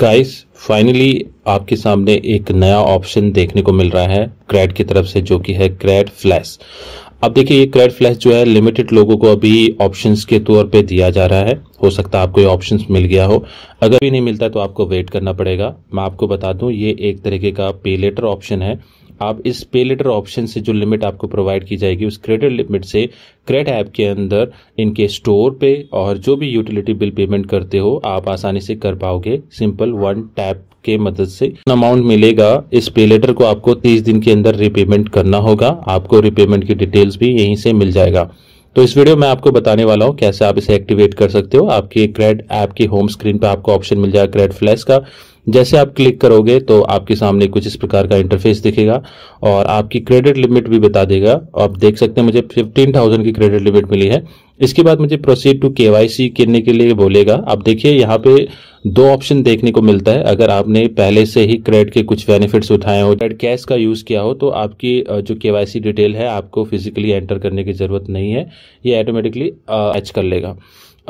guys finally आपके सामने एक नया ऑप्शन देखने को मिल रहा है क्रेड की तरफ से जो कि है क्रेड फ्लैश अब देखिए ये क्रेड फ्लैश जो है लिमिटेड लोगों को अभी ऑप्शंस के तौर पे दिया जा रहा है हो सकता है आपको ये ऑप्शंस मिल गया हो अगर भी नहीं मिलता तो आपको वेट करना पड़ेगा मैं आपको बता दूं ये एक तरीके का पे लेटर ऑप्शन है आप इस पे लेटर ऑप्शन से जो लिमिट आपको प्रोवाइड की जाएगी उस क्रेडिट लिमिट से क्रेड ऐप के अंदर इनके स्टोर पे और जो भी यूटिलिटी बिल पेमेंट करते हो आप आसानी से कर पाओगे सिंपल वन टैप के मदद से अमाउंट मिलेगा इस पे लेटर को आपको तीस दिन के अंदर रिपेमेंट करना होगा आपको रिपेमेंट की डिटेल्स भी यहीं से मिल जाएगा तो इस वीडियो में आपको बताने वाला हूँ कैसे आप इसे एक्टिवेट कर सकते हो आपके क्रेड ऐप की होम स्क्रीन पर आपको ऑप्शन मिल जाएगा क्रेड फ्लैश का जैसे आप क्लिक करोगे तो आपके सामने कुछ इस प्रकार का इंटरफेस दिखेगा और आपकी क्रेडिट लिमिट भी बता देगा आप देख सकते हैं मुझे फिफ्टीन थाउजेंड की क्रेडिट लिमिट मिली है इसके बाद मुझे प्रोसीड टू केवाईसी करने के लिए बोलेगा आप देखिए यहाँ पे दो ऑप्शन देखने को मिलता है अगर आपने पहले से ही क्रेडिट के कुछ बेनिफिट्स उठाए हो क्रेडिट कैश का यूज़ किया हो तो आपकी जो केवाईसी डिटेल है आपको फिजिकली एंटर करने की ज़रूरत नहीं है ये ऑटोमेटिकली एच कर लेगा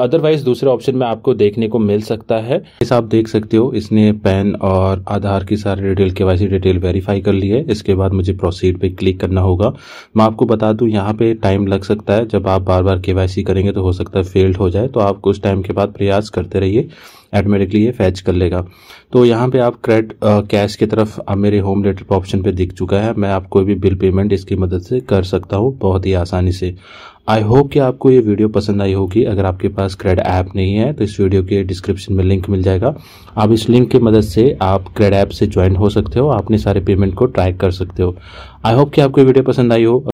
अदरवाइज दूसरे ऑप्शन में आपको देखने को मिल सकता है इस आप देख सकते हो इसने पैन और आधार की सारी डिटेल के डिटेल वेरीफाई कर ली है इसके बाद मुझे प्रोसीड पे क्लिक करना होगा मैं आपको बता दूं यहाँ पे टाइम लग सकता है जब आप बार बार के करेंगे तो हो सकता है फेल्ड हो जाए तो आप कुछ टाइम के बाद प्रयास करते रहिए ऑटोमेटिकली ये फैच कर लेगा तो यहाँ पे आप क्रेड कैश की तरफ अब मेरे होम लेटर ऑप्शन पे दिख चुका है मैं आप कोई भी बिल पेमेंट इसकी मदद से कर सकता हूँ बहुत ही आसानी से आई होप कि आपको ये वीडियो पसंद आई होगी अगर आपके पास क्रेड ऐप नहीं है तो इस वीडियो के डिस्क्रिप्शन में लिंक मिल जाएगा आप इस लिंक की मदद से आप क्रेड ऐप से ज्वाइन हो सकते हो अपने सारे पेमेंट को ट्रैक कर सकते हो आई होप कि आपको वीडियो पसंद आई हो